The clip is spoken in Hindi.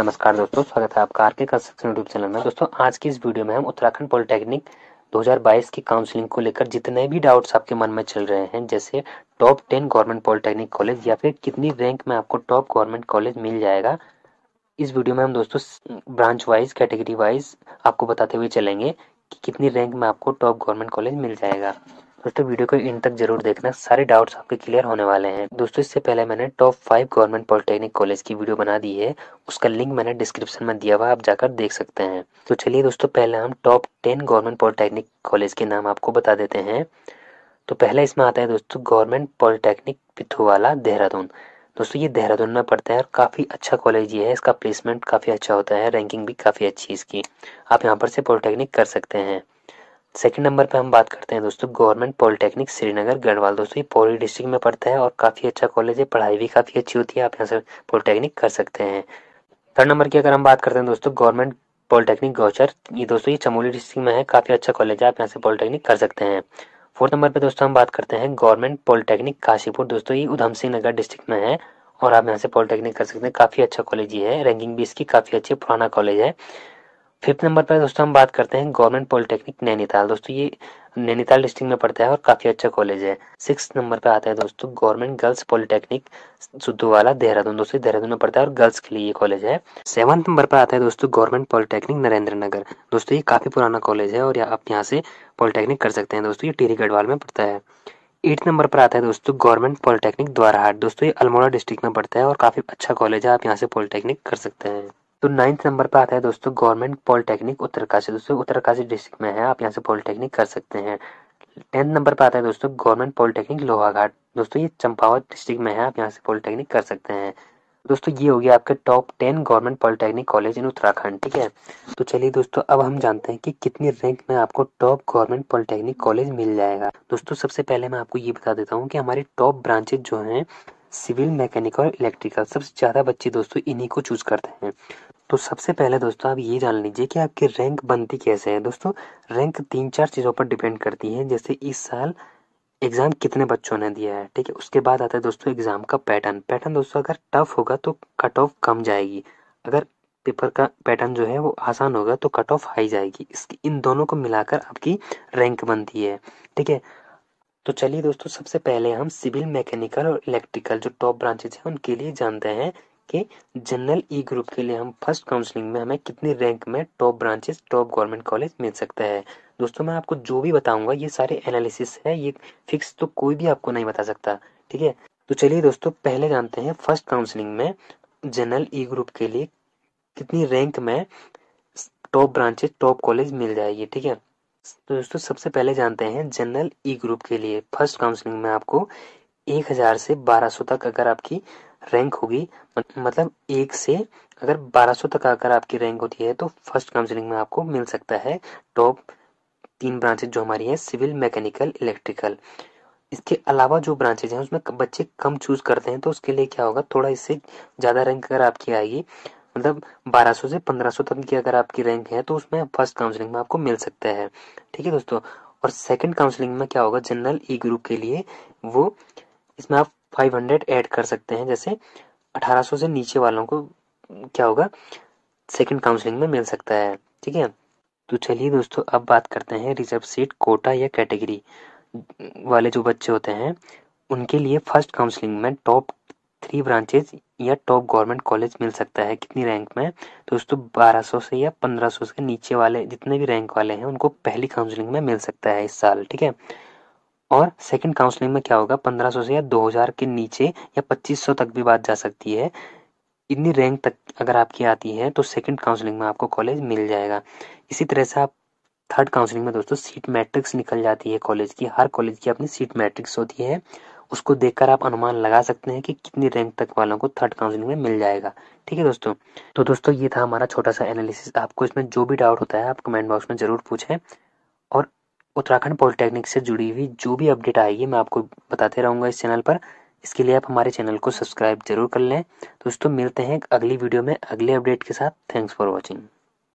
नमस्कार दोस्तों स्वागत है आपका आरके कंस्ट्रक्शन यूट्यूब चैनल में दोस्तों आज की इस वीडियो में हम उत्तराखंड पॉलिटेक्निक 2022 की काउंसलिंग को लेकर जितने भी डाउट्स आपके मन में चल रहे हैं जैसे top ten government polytechnic college या फिर कितनी रैंक में आपको टॉप गवर्नमेंट कॉलेज मिल जाएगा इस वीडियो में हम दोस्तों ब्रांच वाइज कैटेगरी वाइज आपको बताते हुए चलेंगे कि कितनी रैंक में आपको टॉप गवर्नमेंट कॉलेज मिल जाएगा दोस्तों वीडियो को इन तक जरूर देखना सारे डाउट्स आपके क्लियर होने वाले हैं दोस्तों इससे पहले मैंने top five government polytechnic college की वीडियो बना दी है उसका लिंक मैंने डिस्क्रिप्शन में दिया हुआ आप जाकर देख सकते हैं तो चलिए दोस्तों पहले हम top ten government polytechnic college के नाम आपको बता देते हैं तो पहला इसमें आता है दोस्तों गवर्नमेंट पॉलिटेक्निक पिथुवाला देहरादून दोस्तों ये देहरादून में पढ़ते है और काफ़ी अच्छा कॉलेज ये है इसका प्लेसमेंट काफ़ी अच्छा होता है रैंकिंग भी काफ़ी अच्छी इसकी आप यहाँ पर से पॉलिटेक्निक कर सकते हैं सेकंड नंबर पे हम बात करते हैं दोस्तों गवर्नमेंट पॉलिटेक्निक श्रीनगर गढ़वाल दोस्तों ये पौड़ी डिस्ट्रिक्ट में पड़ता है और काफ़ी अच्छा कॉलेज है पढ़ाई भी काफ़ी अच्छी होती है आप यहाँ से पॉलिटेक्निक कर सकते हैं थर्ड नंबर की अगर हम बात करते हैं दोस्तों गवर्नमेंट पॉलिटेक्निक गौचर ये दोस्तों ये चमोली डिस्ट्रिक्ट में है काफ़ी अच्छा कॉलेज है आप यहाँ से पॉलिटेक्निक कर सकते हैं फोर्थ नंबर पे दोस्तों हम बात करते हैं गवर्नमेंट पॉलिटेक्निक काशीपुर दोस्तों ये उधम सिंह नगर डिस्ट्रिक्ट में है और आप यहाँ से पॉलिटेक्निक कर सकते हैं काफ़ी अच्छा कॉलेज ये है रैंकिंग भी इसकी काफ़ी अच्छी पुराना कॉलेज है फिफ्थ नंबर पर दोस्तों हम बात करते हैं गवर्नमेंट पॉलिटेक्निक नैनीताल दोस्तों ये नैनीताल डिस्ट्रिक्ट में पड़ता है और काफ़ी अच्छा कॉलेज है सिक्स नंबर पर आता है दोस्तों government girls polytechnic Suddhowala Dehradun दोस्तों देहरादून में पड़ता है और गर्ल्स के लिए ये कॉलेज है सेवन नंबर पर आता है दोस्तों गवर्नमेंट पॉलिटेक्निक नरेंद्र नगर दोस्तों ये काफ़ी पुराना कॉलेज है और आप यहाँ से पॉलिटेक्निक कर सकते हैं दोस्तों ये टीरी गढ़वाल में पड़ता है एट नंबर पर आता है दोस्तों गवर्नमेंट पॉलिटेक्निक द्वाराहाट दोस्तों ये अल्मोड़ा डिस्ट्रिक्ट में पड़ता है और काफ़ी अच्छा कॉलेज है आप यहाँ से पॉलिटेक्निक कर सकते हैं तो नाइन्थ नंबर पर आता है दोस्तों गवर्नमेंट पॉलिटेक्निक उत्तरकाशी दोस्तों उत्तरकाशी डिस्ट्रिक्ट में है आप यहाँ से पॉलिटेक्निक कर सकते हैं टेंथ नंबर पर आता है दोस्तों गवर्नमेंट पॉलिटेक्निक लोहाघाट दोस्तों ये चंपावत डिस्ट्रिक्ट में है आप यहाँ से पॉलिटेक्निक कर सकते हैं दोस्तों ये हो गया आपके top ten government polytechnic college in Uttarakhand ठीक है तो चलिए दोस्तों अब हम जानते हैं कि कितनी रैंक में आपको टॉप गवर्नमेंट पॉलिटेक्निक कॉलेज मिल जाएगा दोस्तों सबसे पहले मैं आपको ये बता देता हूँ कि हमारे टॉप ब्रांचेज जो हैं सिविल मैकेनिकल और इलेक्ट्रिकल सबसे ज़्यादा बच्चे दोस्तों इन्हीं को चूज करते हैं तो सबसे पहले दोस्तों आप ये जान लीजिए कि आपकी रैंक बनती कैसे है दोस्तों रैंक तीन चार चीज़ों पर डिपेंड करती है जैसे इस साल एग्ज़ाम कितने बच्चों ने दिया है ठीक है उसके बाद आता है दोस्तों एग्ज़ाम का पैटर्न पैटर्न दोस्तों अगर टफ होगा तो कट ऑफ कम जाएगी अगर पेपर का पैटर्न जो है वो आसान होगा तो कट ऑफ हाई जाएगी इसकी इन दोनों को मिलाकर आपकी रैंक बनती है ठीक है तो चलिए दोस्तों सबसे पहले हम सिविल मैकेनिकल और इलेक्ट्रिकल जो टॉप ब्रांचेज हैं उनके लिए जानते हैं कि जनरल ई ग्रुप के लिए हम फर्स्ट काउंसलिंग में हमें कितनी रैंक में top branches top government college मिल सकता है दोस्तों मैं आपको जो भी बताऊंगा ये सारे एनालिसिस है ये फिक्स तो कोई भी आपको नहीं बता सकता ठीक है तो चलिए दोस्तों पहले जानते हैं फर्स्ट काउंसलिंग में जनरल ई ग्रुप के लिए कितनी रैंक में टॉप ब्रांचेज टॉप कॉलेज मिल जाएगी ठीक है तो दोस्तों सबसे पहले जानते हैं जनरल ई ग्रुप के लिए फर्स्ट काउंसलिंग में आपको एक हज़ार से बारह सौ तक अगर आपकी रैंक होगी मतलब एक से अगर 1200 तक आकर आपकी रैंक होती है तो फर्स्ट काउंसिलिंग में आपको मिल सकता है टॉप तीन ब्रांचेज जो हमारी है सिविल मैकेनिकल इलेक्ट्रिकल इसके अलावा जो ब्रांचेज हैं उसमें बच्चे कम चूज़ करते हैं तो उसके लिए क्या होगा थोड़ा इससे ज़्यादा रैंक अगर आपकी आएगी मतलब 1200 से 1500 तक की अगर आपकी रैंक है तो उसमें फर्स्ट काउंसलिंग में आपको मिल सकता है ठीक है दोस्तों और सेकंड काउंसलिंग में क्या होगा जनरल ई ग्रुप के लिए वो इसमें आप फाइव हंड्रेड ऐड कर सकते हैं जैसे अठारह सौ से नीचे वालों को क्या होगा सेकंड काउंसलिंग में मिल सकता है ठीक है तो चलिए दोस्तों अब बात करते हैं रिजर्व सीट कोटा या कैटेगरी वाले जो बच्चे होते हैं उनके लिए फर्स्ट काउंसलिंग में टॉप थ्री ब्रांचेज या टॉप गवर्नमेंट कॉलेज मिल सकता है कितनी रैंक में तो दोस्तों सौ से या पंद्रह सौ से नीचे वाले जितने भी रैंक वाले हैं उनको पहली काउंसलिंग में मिल सकता है इस साल ठीक है और सेकंड काउंसलिंग में क्या होगा 1500 से या 2000 के नीचे या 2500 तक भी बात जा सकती है इतनी रैंक तक अगर आपकी आती है तो सेकंड काउंसलिंग में आपको कॉलेज मिल जाएगा इसी तरह से आप थर्ड काउंसलिंग में दोस्तों सीट मैट्रिक्स निकल जाती है कॉलेज की हर कॉलेज की अपनी सीट मैट्रिक्स होती है उसको देखकर आप अनुमान लगा सकते हैं कि कितनी रैंक तक वालों को थर्ड काउंसलिंग में मिल जाएगा ठीक है दोस्तों तो दोस्तों ये था हमारा छोटा सा एनालिसिस आपको इसमें जो भी डाउट होता है आप कमेंट बॉक्स में ज़रूर पूछें और उत्तराखंड पॉलिटेक्निक से जुड़ी हुई जो भी अपडेट आएगी मैं आपको बताते रहूँगा इस चैनल पर इसके लिए आप हमारे चैनल को सब्सक्राइब जरूर कर लें दोस्तों मिलते हैं अगली वीडियो में अगले अपडेट के साथ थैंक्स फॉर वॉचिंग